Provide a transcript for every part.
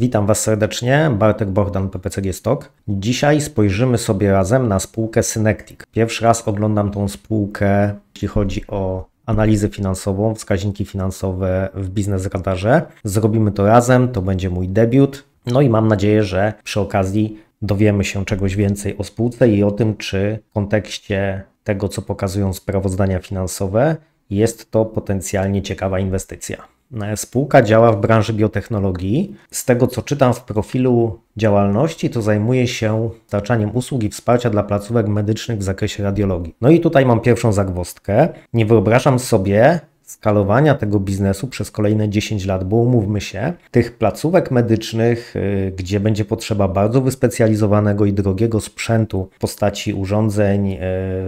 Witam Was serdecznie, Bartek Bordan, PPCG Stock. Dzisiaj spojrzymy sobie razem na spółkę Synectic. Pierwszy raz oglądam tą spółkę, jeśli chodzi o analizę finansową, wskaźniki finansowe w Biznes Radarze. Zrobimy to razem, to będzie mój debiut. No i mam nadzieję, że przy okazji dowiemy się czegoś więcej o spółce i o tym, czy w kontekście tego, co pokazują sprawozdania finansowe, jest to potencjalnie ciekawa inwestycja. Spółka działa w branży biotechnologii. Z tego co czytam w profilu działalności, to zajmuje się dostarczaniem usług i wsparcia dla placówek medycznych w zakresie radiologii. No i tutaj mam pierwszą zagwostkę. Nie wyobrażam sobie, skalowania tego biznesu przez kolejne 10 lat, bo umówmy się, tych placówek medycznych, y, gdzie będzie potrzeba bardzo wyspecjalizowanego i drogiego sprzętu w postaci urządzeń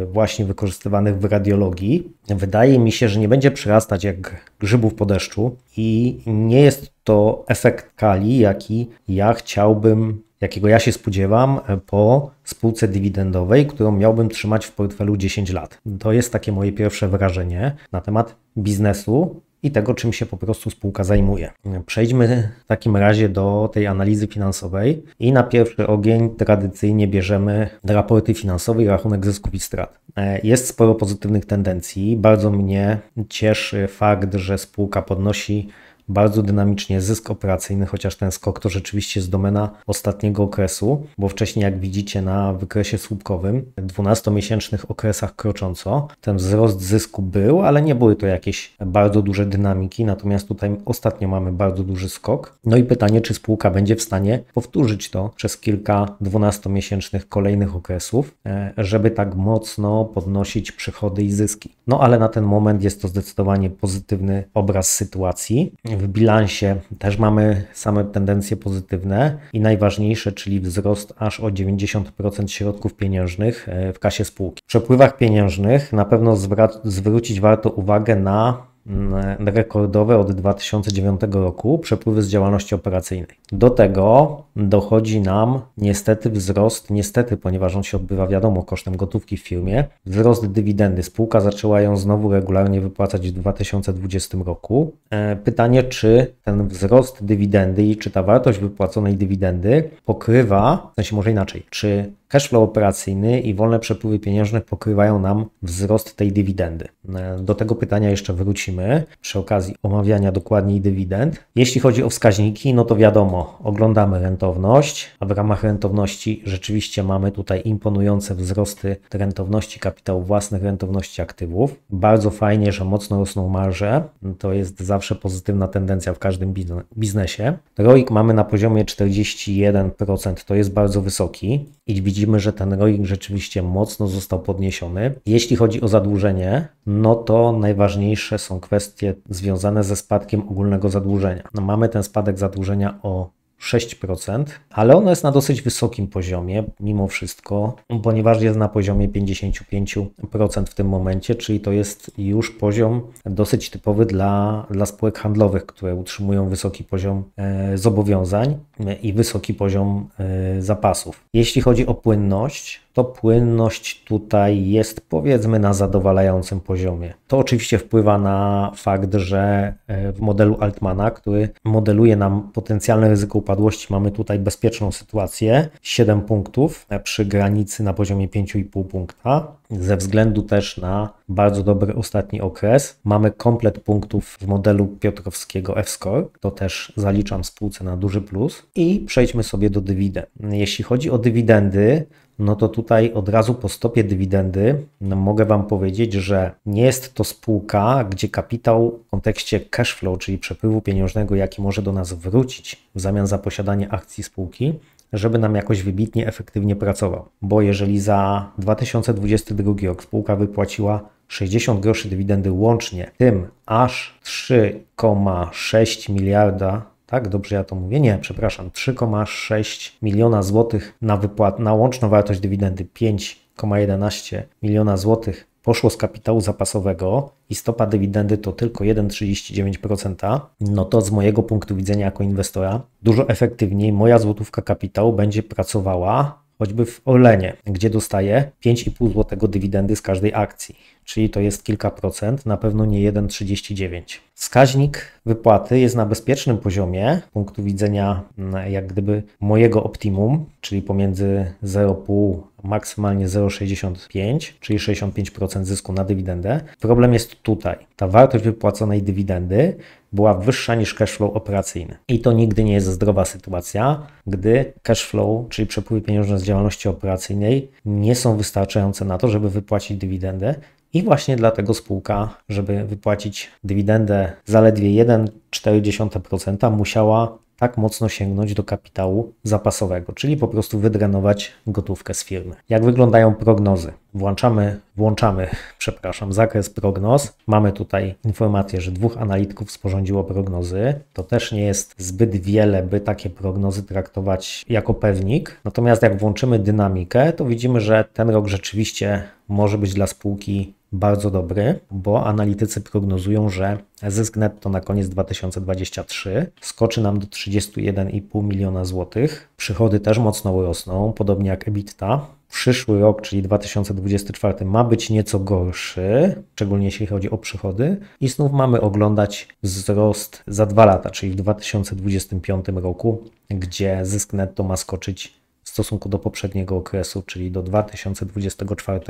y, właśnie wykorzystywanych w radiologii, wydaje mi się, że nie będzie przyrastać jak grzybów po deszczu i nie jest to efekt kali, jaki ja chciałbym jakiego ja się spodziewam po spółce dywidendowej, którą miałbym trzymać w portfelu 10 lat. To jest takie moje pierwsze wrażenie na temat biznesu i tego, czym się po prostu spółka zajmuje. Przejdźmy w takim razie do tej analizy finansowej i na pierwszy ogień tradycyjnie bierzemy raporty finansowe i rachunek zysków i strat. E, jest sporo pozytywnych tendencji. Bardzo mnie cieszy fakt, że spółka podnosi bardzo dynamicznie zysk operacyjny, chociaż ten skok to rzeczywiście jest domena ostatniego okresu, bo wcześniej jak widzicie na wykresie słupkowym, 12-miesięcznych okresach krocząco, ten wzrost zysku był, ale nie były to jakieś bardzo duże dynamiki, natomiast tutaj ostatnio mamy bardzo duży skok. No i pytanie, czy spółka będzie w stanie powtórzyć to przez kilka 12-miesięcznych kolejnych okresów, e, żeby tak mocno podnosić przychody i zyski. No ale na ten moment jest to zdecydowanie pozytywny obraz sytuacji w bilansie też mamy same tendencje pozytywne i najważniejsze, czyli wzrost aż o 90% środków pieniężnych e, w kasie spółki. W przepływach pieniężnych na pewno zwrócić warto uwagę na Mm, rekordowe od 2009 roku przepływy z działalności operacyjnej. Do tego dochodzi nam niestety wzrost, niestety, ponieważ on się odbywa wiadomo kosztem gotówki w firmie, wzrost dywidendy. Spółka zaczęła ją znowu regularnie wypłacać w 2020 roku. E, pytanie, czy ten wzrost dywidendy i czy ta wartość wypłaconej dywidendy pokrywa, w sensie może inaczej, czy Cashflow operacyjny i wolne przepływy pieniężne pokrywają nam wzrost tej dywidendy. E, do tego pytania jeszcze wrócimy przy okazji omawiania dokładniej dywidend. Jeśli chodzi o wskaźniki, no to wiadomo, oglądamy rentowność, a w ramach rentowności rzeczywiście mamy tutaj imponujące wzrosty rentowności kapitału własnych, rentowności aktywów. Bardzo fajnie, że mocno rosną marże. To jest zawsze pozytywna tendencja w każdym biznesie. ROIC mamy na poziomie 41%, to jest bardzo wysoki i widzimy, widzimy, że ten ROIC rzeczywiście mocno został podniesiony. Jeśli chodzi o zadłużenie, no to najważniejsze są kwestie związane ze spadkiem ogólnego zadłużenia. No mamy ten spadek zadłużenia o 6%, ale ono jest na dosyć wysokim poziomie mimo wszystko, ponieważ jest na poziomie 55% w tym momencie, czyli to jest już poziom dosyć typowy dla, dla spółek handlowych, które utrzymują wysoki poziom e, zobowiązań e, i wysoki poziom e, zapasów. Jeśli chodzi o płynność, to płynność tutaj jest powiedzmy na zadowalającym poziomie. To oczywiście wpływa na fakt, że e, w modelu Altmana, który modeluje nam potencjalne ryzyko upadłości, mamy tutaj bezpieczną sytuację, 7 punktów e, przy granicy na poziomie 5,5 punkta ze względu też na bardzo dobry ostatni okres. Mamy komplet punktów w modelu Piotrowskiego F-Score, to też zaliczam spółce na duży plus. I przejdźmy sobie do dywidend. Jeśli chodzi o dywidendy, no to tutaj od razu po stopie dywidendy no mogę Wam powiedzieć, że nie jest to spółka, gdzie kapitał w kontekście cash flow, czyli przepływu pieniężnego, jaki może do nas wrócić w zamian za posiadanie akcji spółki, żeby nam jakoś wybitnie, efektywnie pracował. Bo jeżeli za 2022 rok spółka wypłaciła 60 groszy dywidendy łącznie, tym aż 3,6 miliarda tak, dobrze ja to mówię? Nie, przepraszam. 3,6 miliona złotych na, na łączną wartość dywidendy 5,11 miliona złotych poszło z kapitału zapasowego i stopa dywidendy to tylko 1,39%, no to z mojego punktu widzenia jako inwestora dużo efektywniej moja złotówka kapitału będzie pracowała choćby w Olenie, gdzie dostaję 5,5 zł dywidendy z każdej akcji czyli to jest kilka procent, na pewno nie 1,39. Wskaźnik wypłaty jest na bezpiecznym poziomie z punktu widzenia mm, jak gdyby mojego optimum, czyli pomiędzy 0,5 maksymalnie 0,65, czyli 65% zysku na dywidendę. Problem jest tutaj. Ta wartość wypłaconej dywidendy była wyższa niż cashflow operacyjny. I to nigdy nie jest zdrowa sytuacja, gdy cashflow, czyli przepływy pieniężne z działalności operacyjnej, nie są wystarczające na to, żeby wypłacić dywidendę, i właśnie dlatego spółka, żeby wypłacić dywidendę zaledwie 1,4%, musiała tak mocno sięgnąć do kapitału zapasowego, czyli po prostu wydrenować gotówkę z firmy. Jak wyglądają prognozy? Włączamy, włączamy, przepraszam, zakres prognoz. Mamy tutaj informację, że dwóch analitków sporządziło prognozy. To też nie jest zbyt wiele, by takie prognozy traktować jako pewnik. Natomiast jak włączymy dynamikę, to widzimy, że ten rok rzeczywiście może być dla spółki bardzo dobry, bo analitycy prognozują, że zysk netto na koniec 2023 skoczy nam do 31,5 miliona złotych. Przychody też mocno rosną, podobnie jak EBITDA. Przyszły rok, czyli 2024, ma być nieco gorszy, szczególnie jeśli chodzi o przychody, i znów mamy oglądać wzrost za dwa lata, czyli w 2025 roku, gdzie zysk netto ma skoczyć w stosunku do poprzedniego okresu, czyli do 2024,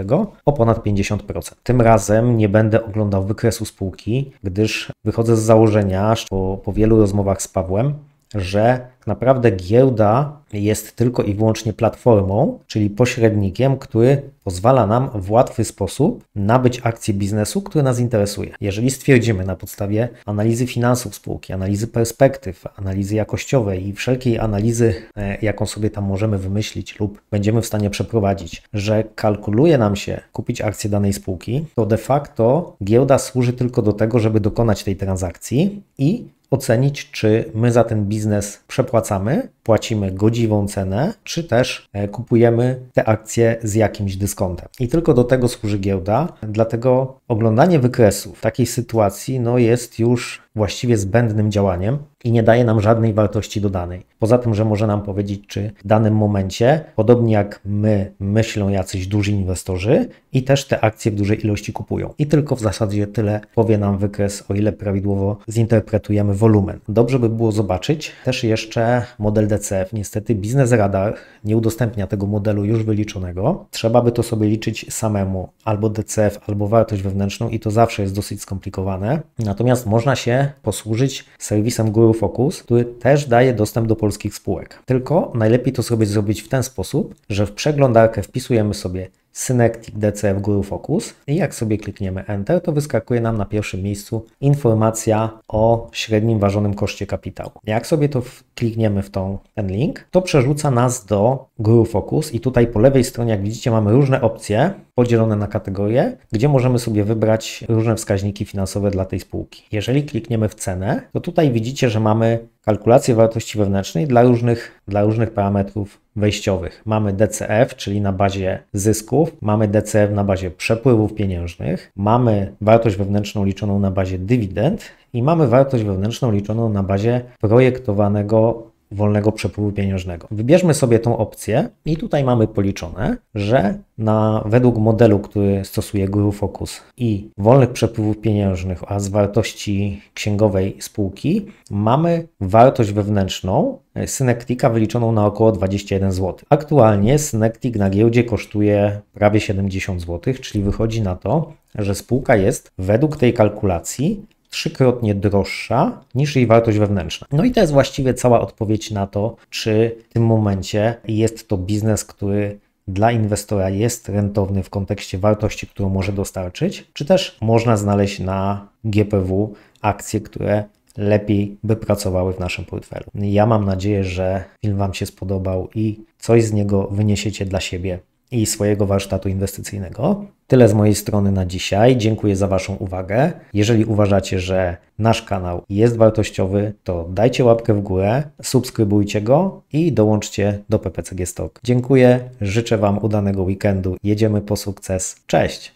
o ponad 50%. Tym razem nie będę oglądał wykresu spółki, gdyż wychodzę z założenia, po, po wielu rozmowach z Pawłem, że naprawdę giełda jest tylko i wyłącznie platformą, czyli pośrednikiem, który pozwala nam w łatwy sposób nabyć akcje biznesu, które nas interesuje. Jeżeli stwierdzimy na podstawie analizy finansów spółki, analizy perspektyw, analizy jakościowej i wszelkiej analizy, e, jaką sobie tam możemy wymyślić lub będziemy w stanie przeprowadzić, że kalkuluje nam się kupić akcje danej spółki, to de facto giełda służy tylko do tego, żeby dokonać tej transakcji i ocenić, czy my za ten biznes przepłacamy, płacimy godziwą cenę, czy też e, kupujemy te akcje z jakimś dyskontem. I tylko do tego służy giełda, dlatego oglądanie wykresów w takiej sytuacji no, jest już właściwie zbędnym działaniem i nie daje nam żadnej wartości dodanej. Poza tym, że może nam powiedzieć, czy w danym momencie, podobnie jak my, myślą jacyś duży inwestorzy i też te akcje w dużej ilości kupują. I tylko w zasadzie tyle powie nam wykres, o ile prawidłowo zinterpretujemy wolumen. Dobrze by było zobaczyć też jeszcze model DCF niestety Biznes Radar nie udostępnia tego modelu już wyliczonego. Trzeba by to sobie liczyć samemu, albo DCF, albo wartość wewnętrzną i to zawsze jest dosyć skomplikowane. Natomiast można się posłużyć serwisem Guru Focus, który też daje dostęp do polskich spółek. Tylko najlepiej to sobie zrobić w ten sposób, że w przeglądarkę wpisujemy sobie Synectic DCF Guru Focus i jak sobie klikniemy Enter, to wyskakuje nam na pierwszym miejscu informacja o średnim ważonym koszcie kapitału. Jak sobie to klikniemy w tą, ten link, to przerzuca nas do Guru Focus i tutaj po lewej stronie, jak widzicie, mamy różne opcje podzielone na kategorie, gdzie możemy sobie wybrać różne wskaźniki finansowe dla tej spółki. Jeżeli klikniemy w cenę, to tutaj widzicie, że mamy kalkulację wartości wewnętrznej dla różnych, dla różnych parametrów wejściowych. Mamy DCF, czyli na bazie zysków, mamy DCF na bazie przepływów pieniężnych, mamy wartość wewnętrzną liczoną na bazie dywidend i mamy wartość wewnętrzną liczoną na bazie projektowanego wolnego przepływu pieniężnego. Wybierzmy sobie tą opcję i tutaj mamy policzone, że na, według modelu, który stosuje Guru Focus i wolnych przepływów pieniężnych, a z wartości księgowej spółki, mamy wartość wewnętrzną e, Synectica wyliczoną na około 21 zł. Aktualnie Synectic na giełdzie kosztuje prawie 70 zł, czyli wychodzi na to, że spółka jest według tej kalkulacji trzykrotnie droższa niż jej wartość wewnętrzna. No i to jest właściwie cała odpowiedź na to, czy w tym momencie jest to biznes, który dla inwestora jest rentowny w kontekście wartości, którą może dostarczyć, czy też można znaleźć na GPW akcje, które lepiej by pracowały w naszym portfelu. Ja mam nadzieję, że film Wam się spodobał i coś z niego wyniesiecie dla siebie i swojego warsztatu inwestycyjnego. Tyle z mojej strony na dzisiaj. Dziękuję za Waszą uwagę. Jeżeli uważacie, że nasz kanał jest wartościowy, to dajcie łapkę w górę, subskrybujcie go i dołączcie do PPCG Stock. Dziękuję, życzę Wam udanego weekendu. Jedziemy po sukces. Cześć!